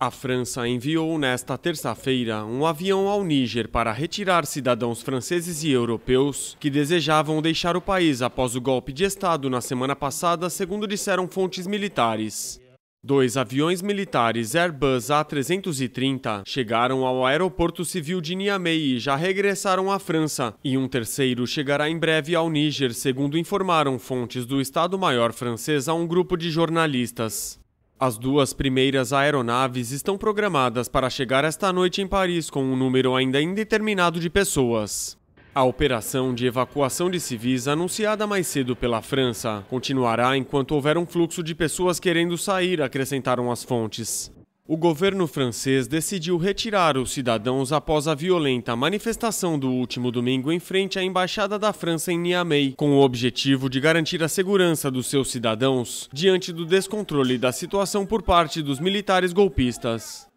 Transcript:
A França enviou nesta terça-feira um avião ao Níger para retirar cidadãos franceses e europeus que desejavam deixar o país após o golpe de Estado na semana passada, segundo disseram fontes militares. Dois aviões militares Airbus A330 chegaram ao aeroporto civil de Niamey e já regressaram à França, e um terceiro chegará em breve ao Níger, segundo informaram fontes do Estado-Maior francês a um grupo de jornalistas. As duas primeiras aeronaves estão programadas para chegar esta noite em Paris com um número ainda indeterminado de pessoas. A operação de evacuação de civis, anunciada mais cedo pela França, continuará enquanto houver um fluxo de pessoas querendo sair, acrescentaram as fontes. O governo francês decidiu retirar os cidadãos após a violenta manifestação do último domingo em frente à Embaixada da França em Niamey, com o objetivo de garantir a segurança dos seus cidadãos diante do descontrole da situação por parte dos militares golpistas.